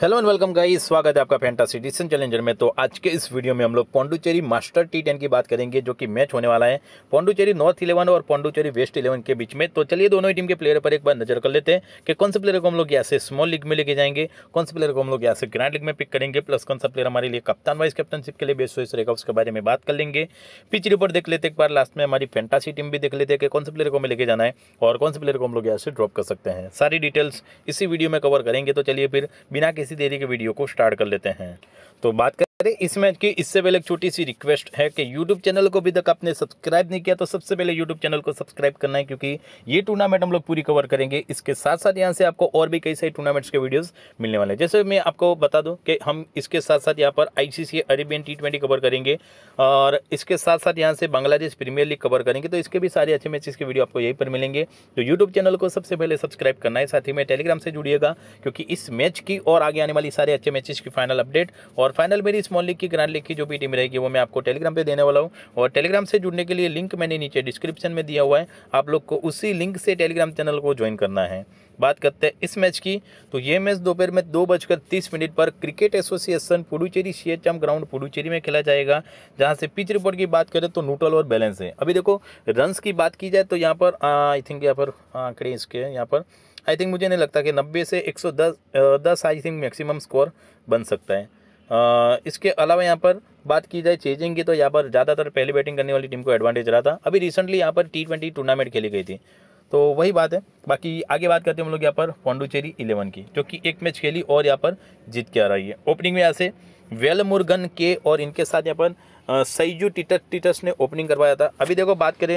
hello and welcome guys स्वागत है आपका फैंटा सिटीजन चैलेंजर में तो आज के इस वीडियो में हम लोग पौंडुचेरी मास्टर टी टेन की बात करेंगे जो कि मैच होने वाला है पौंडुचेरी नॉर्थ इलेवन और पौंडुचेरी वेस्ट इलेवन के बीच में तो चलिए दोनों ही टीम के प्लेयर पर एक बार नजर कर लेते हैं कि कौन से प्लेयर को हम लोग यहाँ से स्मॉल लीग में लेके जाएंगे कौन से प्लेयर को हम लोग यहाँ से ग्रैंड लीग में पिक करेंगे प्लस कौन सा प्लेयर हमारे लिए कप्तान वाइस कैप्टनशिप के लिए बेस्ट वॉइस रहेगा उसके बारे में बात कर लेंगे पिच रिपोर्ट देख लेते एक बार लास्ट में हमारी फैंटासी टीम भी देख लेते हैं कि कौन से प्लेयर को हमें लेके जाना है और कौन से प्लेयर को हम लोग यहाँ से ड्रॉप कर सकते हैं सारी डिटेल्स इसी वीडियो में कवर करेंगे तो चलिए फिर बिना किसी इसी देरी के वीडियो को स्टार्ट कर लेते हैं तो बात कर अरे इसमें कि इससे पहले एक छोटी सी रिक्वेस्ट है कि यूट्यूब चैनल को अभी तक आपने सब्सक्राइब नहीं किया तो सबसे पहले यूट्यूब चैनल को सब्सक्राइब करना है क्योंकि ये टूर्नामेंट हम लोग पूरी कवर करेंगे इसके साथ साथ यहाँ से आपको और भी कई सारे टूर्नामेंट्स के वीडियोस मिलने वाले हैं जैसे मैं आपको बता दूँ कि हम इसके साथ साथ यहाँ पर आईसीसी अरेबियन टी कवर करेंगे और इसके साथ साथ यहाँ से बांग्लादेश प्रीमियर लीग कवर करेंगे तो इसके भी सारे अच्छे मैचेस के वीडियो आपको यहीं पर मिलेंगे तो यूट्यूब चैनल को सबसे पहले सब्सक्राइब करना है साथ ही में टेलीग्राम से जुड़िएगा क्योंकि इस मैच की और आगे आने वाली सारे अच्छे मैचेस की फाइनल अपडेट और फाइनल मेरी स्मॉल लीग की ग्रांड लिखी की जो भी टीम रहेगी वो मैं आपको टेलीग्राम पर देने वाला हूँ और टेलीग्राम से जुड़ने के लिए लिंक मैंने नीचे डिस्क्रिप्शन में दिया हुआ है आप लोग को उसी लिंक से टेलीग्राम चैनल को ज्वाइन करना है बात करते हैं इस मैच की तो ये मैच दोपहर में दो बजकर तीस मिनट पर cricket association Puducherry M ground Puducherry में खेला जाएगा जहां से पिच रिपोर्ट की बात करें तो न्यूट्रल और बैलेंस है अभी देखो रन्स की बात की जाए तो यहाँ पर आई थिंक यहाँ पर आंकड़े इसके यहाँ पर आई थिंक मुझे नहीं लगता कि नब्बे से एक सौ दस आई थिंक मैक्सिमम स्कोर बन सकता है इसके अलावा यहाँ पर बात की जाए चेजिंग की तो यहाँ पर ज़्यादातर पहले बैटिंग करने वाली टीम को एडवांटेज रहा था अभी रिसेंटली यहाँ पर टी ट्वेंटी टूर्नामेंट खेली गई थी तो वही बात है बाकी आगे बात करते हैं हम लोग यहाँ पर पोंडुचेरी इलेवन की जो कि एक मैच खेली और यहाँ पर जीत के आ रही है ओपनिंग में यहाँ से वेल मुर्गन के और इनके साथ यहाँ पर सईजू टीटस टीटस ने ओपनिंग करवाया था अभी देखो बात करें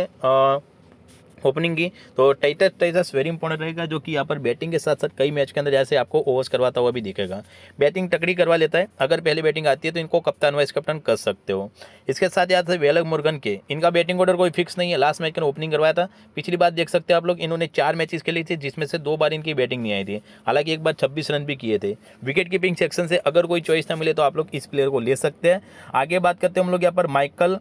ओपनिंग की तो टाइटस टाइटस वेरी इंपॉर्टेंट रहेगा जो कि यहाँ पर बैटिंग के साथ साथ कई मैच के अंदर जैसे आपको ओवर्स करवाता हुआ भी दिखेगा बैटिंग टकरी करवा लेता है अगर पहले बैटिंग आती है तो इनको कप्तान वाइस कप्तान कर सकते हो इसके साथ यहाँ से वेलग मुर्गन के इनका बैटिंग ऑर्डर कोई फिक्स नहीं है लास्ट मैच के ओपनिंग करवाया था पिछली बार देख सकते हो आप लोग इन्होंने चार मैच खेले थे जिसमें से दो बार इनकी बैटिंग नहीं आई थी हालांकि एक बार छब्बीस रन भी किए थे विकेट कीपिंग सेक्शन से अगर कोई चॉइस ना मिले तो आप लोग इस प्लेयर को ले सकते हैं आगे बात करते हैं हम लोग यहाँ पर माइकल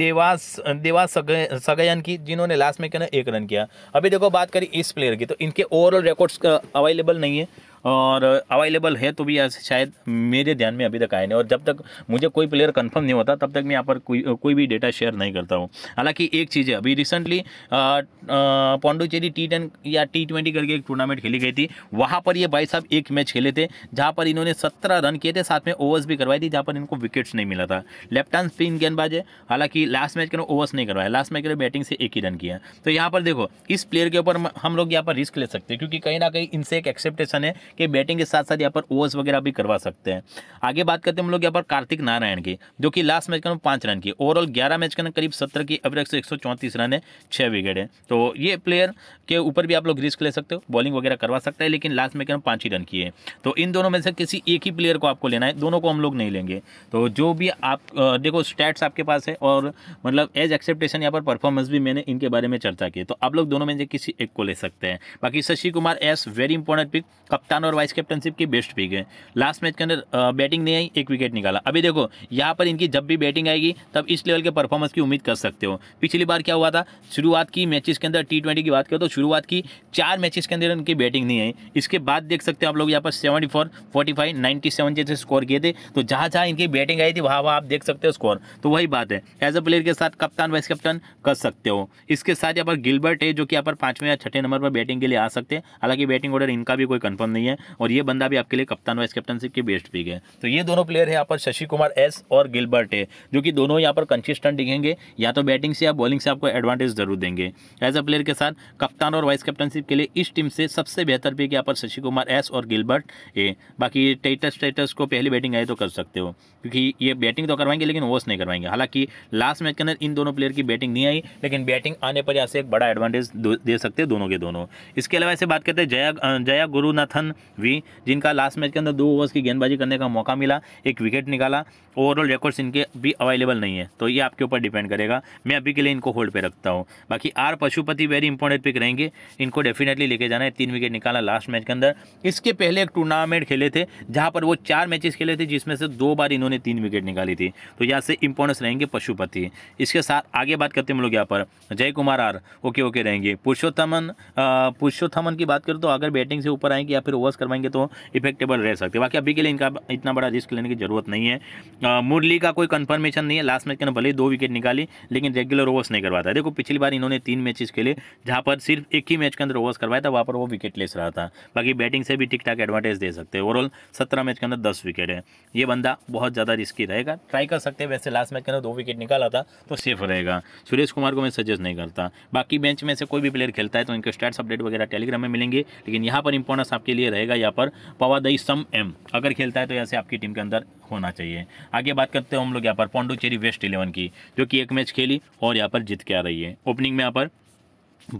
देवास देवास सगयन की जिन्होंने लास्ट में क्या ना एक रन किया अभी देखो बात करी इस प्लेयर की तो इनके ओवरऑल रिकॉर्ड्स अवेलेबल नहीं है और अवेलेबल है तो भी शायद मेरे ध्यान में अभी तक आए नहीं और जब तक मुझे कोई प्लेयर कंफर्म नहीं होता तब तक मैं यहाँ पर कोई कोई भी डेटा शेयर नहीं करता हूँ हालांकि एक चीज़ है अभी रिसेंटली पौंडुचेरी टी टेन या टी ट्वेंटी करके एक टूर्नामेंट खेली गई थी वहाँ पर ये भाई साहब एक मैच खेले थे जहाँ पर इन्होंने सत्रह रन किए थे साथ में ओवर्स भी करवाई थी जहाँ पर इनको विकेट्स नहीं मिला था लेफ्ट हैंड स्पिन गेंदबाज है हालांकि लास्ट मैच के लिए ओवर्स नहीं करवाया लास्ट मैच के लिए बैटिंग से एक ही रन किया तो यहाँ पर देखो इस प्लेयर के ऊपर हम लोग यहाँ पर रिस्क ले सकते हैं क्योंकि कहीं ना कहीं इनसे एक एक्सेप्टेशन है कि बैटिंग के साथ साथ यहाँ पर ओवर्स वगैरह भी करवा सकते हैं आगे बात करते हैं हम लोग यहाँ पर कार्तिक नारायण की जो कि लास्ट मैच अंदर पाँच रन की ओवरऑल ग्यारह मैच अंदर करीब सत्रह की अभी सौ एक रन है छः विकेट है तो ये प्लेयर के ऊपर भी आप लोग रिस्क ले सकते हो बॉलिंग वगैरह करवा सकते हैं लेकिन लास्ट मैच के अंदर पाँच ही रन किए तो इन दोनों में से किसी एक ही प्लेयर को आपको लेना है दोनों को हम लोग नहीं लेंगे तो जो भी आप देखो स्टैट्स आपके पास है और मतलब एज एक्सेप्टेशन यहाँ परफॉर्मेंस भी मैंने इनके बारे में चर्चा की तो आप लोग दोनों में से किसी एक को ले सकते हैं बाकी Shashi Kumar S very important pick कप्तान कप्तान और वाइस कैप्टनशिप की बेस्ट पिक है लास्ट मैच के अंदर बैटिंग नहीं आई एक विकेट निकाला अभी देखो यहाँ पर इनकी जब भी बैटिंग आएगी तब इस लेवल के परफॉर्मेंस की उम्मीद कर सकते हो पिछली बार क्या हुआ था शुरुआत की मैचेस के अंदर टी की बात करो तो शुरुआत की चार मैचेस के अंदर इनकी बैटिंग नहीं आई इसके बाद देख सकते हो आप लोग यहाँ पर सेवेंटी फोर फोर्टी फाइव जैसे स्कोर किए थे तो जहाँ जहाँ इनकी बैटिंग आई थी वहाँ वहाँ आप देख सकते हो स्कोर तो वही बात है एज अ प्लेयर के साथ कप्तान वाइस कप्तान कर सकते हो इसके साथ यहाँ पर गिलबर्ट है जो कि यहाँ पर पाँचवें या छठे नंबर पर बैटिंग के लिए आ सकते हैं हालांकि बैटिंग ऑर्डर इनका भी कोई कन्फर्म नहीं है है और ये बंदा भी आपके लिए कप्तान वाइस कैप्टनशिप के बेस्ट पिक है तो ये दोनों प्लेयर है यहाँ पर शशि कुमार एस और गिलबर्ट है जो कि दोनों यहाँ पर कंसिस्टेंट दिखेंगे या तो बैटिंग से या बॉलिंग से आपको एडवांटेज जरूर देंगे एज अ प्लेयर के साथ कप्तान और वाइस कैप्टनशिप के लिए इस टीम से सबसे बेहतर पिक यहाँ पर शशि कुमार एस और गिलबर्ट ए बाकी टेटस टेटस को पहली बैटिंग आए तो कर सकते हो क्योंकि ये बैटिंग तो करवाएंगे लेकिन वोस नहीं करवाएंगे हालांकि लास्ट मैच के अंदर इन दोनों प्लेयर की बैटिंग नहीं आई लेकिन बैटिंग आने पर यहाँ से एक बड़ा एडवांटेज दे सकते हैं दोनों के दोनों इसके अलावा ऐसे बात करते हैं जया जया गुरुनाथन वी जिनका लास्ट मैच के अंदर दो ओवर्स की गेंदबाजी करने का मौका मिला एक विकेट निकाला ओवरऑल रिकॉर्ड्स इनके भी अवेलेबल नहीं है तो ये आपके ऊपर डिपेंड करेगा मैं अभी के लिए इनको होल्ड पे रखता हूँ बाकी R Pashupati very important pick रहेंगे इनको डेफिनेटली लेके जाना है तीन विकेट निकाला लास्ट मैच के अंदर इसके पहले एक टूर्नामेंट खेले थे जहाँ पर वो चार मैचेस खेले थे जिसमें से दो बार इन्होंने तीन विकेट निकाली थी तो यहाँ से इंपॉर्टेंस रहेंगे पशुपति इसके साथ आगे बात करते हैं हम लोग यहाँ पर जय कुमार आर ओके ओके रहेंगे पुरुषोत्तमन पुरुषोत्थमन की बात करें तो अगर बैटिंग से ऊपर आएंगे या फिर ओवर वापस करवाएंगे तो इफेक्टेबल रह सकते हैं बाकी अभी के लिए इनका इतना बड़ा रिस्क लेने की जरूरत नहीं है मुरली का कोई कन्फर्मेशन नहीं है लास्ट मैच के ना भले दो विकेट निकाली लेकिन रेगुलर ओवर्स नहीं करवाता देखो पिछली बार इन्होंने तीन मैचेस खेले जहाँ पर सिर्फ एक ही मैच के अंदर ओवर्स करवाया था वहाँ पर वो विकेट लेस रहा था बाकी बैटिंग से भी ठीक ठाक एडवांटेज दे सकते हैं ओवरऑल सत्रह मैच के अंदर दस विकेट है ये बंदा बहुत ज़्यादा रिस्की रहेगा ट्राई कर सकते हैं वैसे लास्ट मैच के अंदर दो विकेट निकाला था तो सेफ रहेगा सुरेश कुमार को मैं सजेस्ट नहीं करता बाकी बेंच में से कोई भी प्लेयर खेलता है तो इनके स्टैट्स अपडेट वगैरह टेलीग्राम में मिलेंगे लेकिन यहाँ पर इंपॉर्टेंस आपके लिए रहेगा रहेगा यहाँ पर पवादई सम एम अगर खेलता है तो यहाँ से आपकी टीम के अंदर होना चाहिए आगे बात करते हैं हम लोग यहाँ पर पौंडुचेरी वेस्ट इलेवन की जो कि एक मैच खेली और यहाँ पर जीत के आ रही है ओपनिंग में यहाँ पर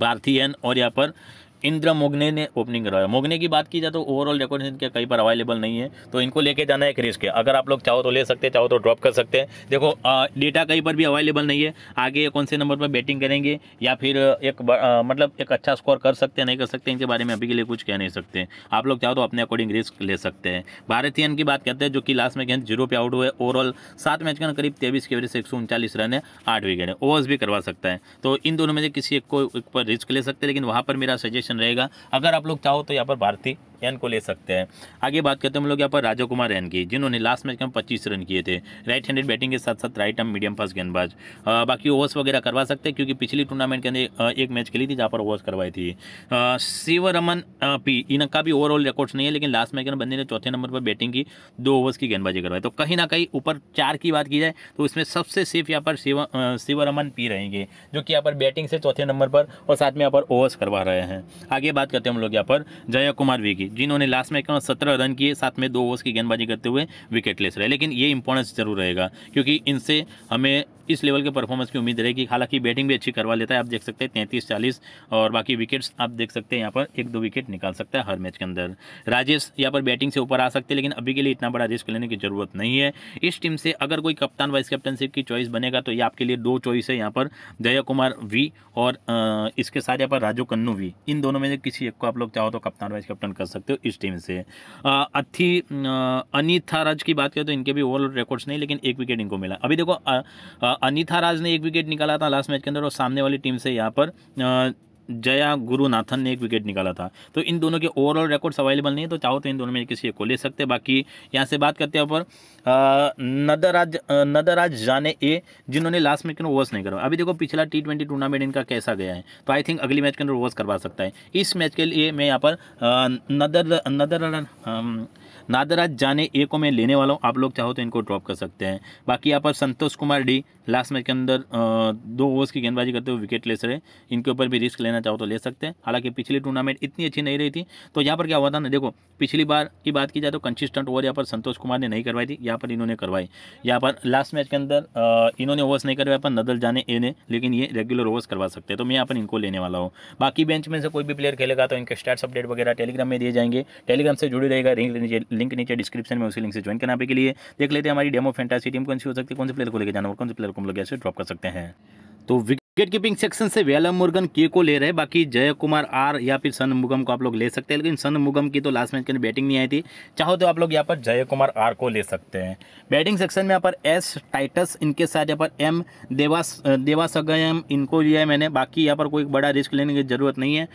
भारती एन और यहाँ पर इंद्र मोगने ने ओपनिंग करवाया मोगने की बात की जाए तो ओवरऑल रिकॉर्ड इनके कहीं पर अवेलेबल नहीं है तो इनको लेके जाना एक रिस्क है अगर आप लोग चाहो तो ले सकते हैं चाहो तो ड्रॉप कर सकते हैं देखो डेटा कहीं पर भी अवेलेबल नहीं है आगे कौन से नंबर पर बैटिंग करेंगे या फिर एक आ, मतलब एक अच्छा स्कोर कर सकते हैं नहीं कर सकते इनके बारे में अभी के लिए कुछ कह नहीं सकते आप लोग चाहो तो अपने अकॉर्डिंग रिस्क ले सकते हैं भारतीयन की बात करते हैं जो कि लास्ट में गेंद जीरो पे आउट हुए ओवरऑल सात मैच के करीब तेईस की से एक सौ उनचालीस रन है आठ विकेट है ओवर्स भी करवा सकता है तो इन दोनों में से किसी एक को एक पर रिस्क ले सकते हैं लेकिन वहाँ पर मेरा सजेशन ऑप्शन रहेगा अगर आप लोग चाहो तो यहाँ पर भारतीय एन को ले सकते हैं आगे बात करते हैं हम लोग यहाँ पर राजा कुमार एन की जिन्होंने लास्ट मैच में पच्चीस रन किए थे राइट हैंडेड बैटिंग के साथ साथ राइट आर्म मीडियम फास्ट गेंदबाज बाकी ओवर्स वगैरह करवा सकते हैं क्योंकि पिछली टूर्नामेंट के अंदर एक मैच खेली थी जहाँ पर ओवर्स करवाई थी शिवरमन पी इनका भी ओवरऑल रिकॉर्ड्स नहीं है लेकिन लास्ट मैच में बंदे ने चौथे नंबर पर बैटिंग की दो ओवर्स की गेंदबाजी करवाई तो कहीं ना कहीं ऊपर चार की बात की जाए तो इसमें सबसे सेफ यहाँ पर शिव शिवरमन पी रहेंगे जो कि यहाँ पर बैटिंग से चौथे नंबर पर और साथ में यहाँ पर ओवर्स करवा रहे हैं आगे बात करते हैं हम लोग यहाँ पर जया कुमार वी की जिन्होंने लास्ट में सत्रह रन किए साथ में दो ओवर्स की गेंदबाजी करते हुए विकेट लेस रहे लेकिन ये इंपॉर्टेंस जरूर रहेगा क्योंकि इनसे हमें इस लेवल के परफॉर्मेंस की उम्मीद रहेगी हालांकि बैटिंग भी अच्छी करवा लेता है आप देख सकते हैं तैंतीस चालीस और बाकी विकेट्स आप देख सकते हैं यहाँ पर एक दो विकेट निकाल सकता है हर मैच के अंदर राजेश यहाँ पर बैटिंग से ऊपर आ सकते हैं लेकिन अभी के लिए इतना बड़ा रिस्क लेने की जरूरत नहीं है इस टीम से अगर कोई कप्तान वाइस कैप्टनशिप की चॉइस बनेगा तो ये आपके लिए दो चॉइस है यहाँ पर जया कुमार वी और इसके साथ यहाँ पर राजू कन्नू वी इन दोनों में से किसी एक को आप लोग चाहो तो कप्तान वाइस कैप्टन कर सकते सकते हो इस टीम से अथी अनिथा राज की बात करें तो इनके भी ओवरऑल रिकॉर्ड्स नहीं लेकिन एक विकेट इनको मिला अभी देखो अनिथा राज ने एक विकेट निकाला था लास्ट मैच के अंदर और सामने वाली टीम से यहाँ पर जया गुरुनाथन ने एक विकेट निकाला था तो इन दोनों के ओवरऑल रिकॉर्ड्स अवेलेबल नहीं है तो चाहो तो इन दोनों में किसी को ले सकते हैं बाकी यहाँ से बात करते हैं ऊपर नदराज नदराज जाने ए जिन्होंने लास्ट मैच के अंदर ओवर्स नहीं करवा अभी देखो पिछला टी ट्वेंटी टूर्नामेंट इनका कैसा गया है तो आई थिंक अगली मैच के अंदर ओवर्स करवा सकता है इस मैच के लिए मैं यहाँ पर नदर नदर नादराज जाने ए को मैं लेने वाला हूँ आप लोग चाहो तो इनको ड्रॉप कर सकते हैं बाकी यहाँ पर Santosh Kumar D last match के अंदर दो ओवर्स की गेंदबाजी करते हुए विकेट ले रहे इनके ऊपर भी रिस्क लेना लेना चाहो तो ले सकते हैं हालांकि पिछली टूर्नामेंट इतनी अच्छी नहीं रही थी तो यहाँ पर क्या हुआ था ना देखो पिछली बार की बात की जाए तो कंसिस्टेंट ओवर यहाँ पर संतोष कुमार ने नहीं करवाई थी यहाँ पर इन्होंने करवाई यहाँ पर लास्ट मैच के अंदर इन्होंने ओवर्स नहीं करवाया पर नदल जाने इन्हें लेकिन ये रेगुलर ओवर्स करवा सकते हैं तो मैं यहाँ पर इनको लेने वाला हूँ बाकी बेंच में से कोई भी प्लेयर खेलेगा तो इनके स्टार्ट अपडेट वगैरह टेलीग्राम में दिए जाएंगे टेलीग्राम से जुड़ी रहेगा लिंक नीचे लिंक नीचे डिस्क्रिप्शन में उसी लिंक से ज्वाइन करना के लिए देख लेते हैं हमारी डेमो फेंटासी टीम कौन सी हो सकती है कौन से प्लेयर को लेकर जाना और कौन से प्लेयर को हम लोग ऐसे ड्रॉप कर सकते हैं तो विक विकेट कीपिंग सेक्शन से वेलम मुर्गन के को ले रहे बाकी जय कुमार आर या फिर सन मुगम को आप लोग ले सकते हैं लेकिन सन मुगम की तो लास्ट मैच के लिए बैटिंग नहीं आई थी चाहो तो आप लोग यहाँ पर जय कुमार आर को ले सकते हैं बैटिंग सेक्शन में यहाँ पर एस टाइटस इनके साथ यहाँ पर एम देवास देवासगयम इनको लिया है मैंने बाकी यहाँ पर कोई बड़ा रिस्क लेने की ज़रूरत नहीं है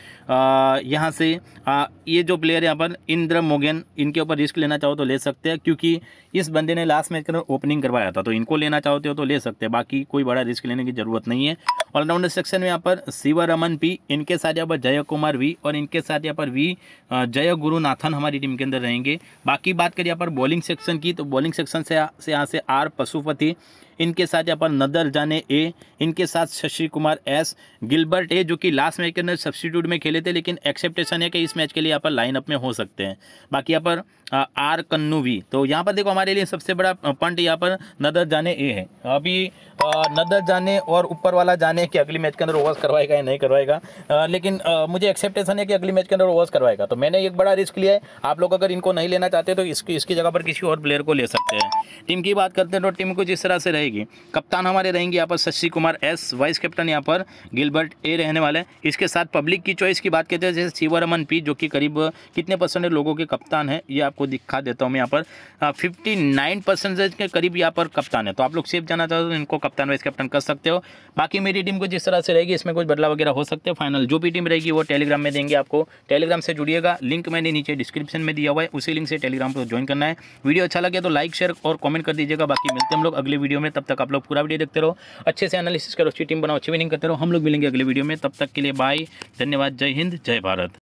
यहाँ से आ, ये जो प्लेयर यहाँ पर इंद्र मोगेन इनके ऊपर रिस्क लेना चाहो तो ले सकते हैं क्योंकि इस बंदे ने लास्ट मैच के ओपनिंग करवाया था तो इनको लेना चाहते हो तो, तो ले सकते हैं बाकी कोई बड़ा रिस्क लेने की ज़रूरत नहीं है ऑलराउंडर सेक्शन में यहाँ पर शिवरमन पी इनके साथ यहाँ पर जय कुमार वी और इनके साथ यहाँ पर वी जय गुरुनाथन हमारी टीम के अंदर रहेंगे बाकी बात करें यहाँ पर बॉलिंग सेक्शन की तो बॉलिंग सेक्शन से यहाँ से आर पशुपति इनके साथ यहाँ पर नदर जाने ए इनके साथ Shashi Kumar S Gilbert A जो कि लास्ट मैच के अंदर सब्सटीट्यूट में खेले थे लेकिन एक्सेप्टेशन है कि इस मैच के लिए यहाँ पर लाइनअप में हो सकते हैं बाकी यहाँ पर आर कन्नू वी तो यहाँ पर देखो हमारे लिए सबसे बड़ा पंट यहाँ पर नदर जाने ए है अभी नदर जाने और ऊपर वाला जाने कि अगली मैच के अंदर ओवर्स करवाएगा या नहीं करवाएगा लेकिन मुझे एक्सेप्टेशन है कि अगली मैच के अंदर ओवर्स करवाएगा तो मैंने एक बड़ा रिस्क लिया है आप लोग अगर इनको नहीं लेना चाहते तो इसकी इसकी जगह पर किसी और प्लेयर को ले सकते हैं टीम की बात करते हैं तो टीम कुछ जिस तरह से रहे रहेगी कप्तान हमारे रहेंगे यहाँ पर Shashi Kumar S vice captain यहाँ पर गिलबर्ट ए रहने वाले हैं इसके साथ पब्लिक की चॉइस की बात करते हैं जैसे शिवरमन पी जो कि करीब कितने परसेंट लोगों के कप्तान है ये आपको दिखा देता हूँ मैं यहाँ पर फिफ्टी परसेंटेज के करीब यहाँ पर कप्तान है तो आप लोग सेफ जाना चाहते हो तो इनको कप्तान वाइस कैप्टन कर सकते हो बाकी मेरी टीम को जिस तरह से रहेगी इसमें कुछ बदलाव वगैरह हो सकते हैं फाइनल जो भी टीम रहेगी वो टेलीग्राम में देंगे आपको टेलीग्राम से जुड़िएगा लिंक मैंने नीचे डिस्क्रिप्शन में दिया हुआ है उसी लिंक से टेलीग्राम पर ज्वाइन करना है वीडियो अच्छा लगे तो लाइक शेयर और कमेंट कर दीजिएगा बाकी मिलते हैं हम लोग अगले वीडियो में तब तक आप लोग पूरा वीडियो देखते रहो अच्छे से एनालिसिस करो अच्छी टीम बनाओ अच्छी विनिंग करते रहो हम लोग मिलेंगे अगले वीडियो में तब तक के लिए बाय धन्यवाद जय हिंद जय भारत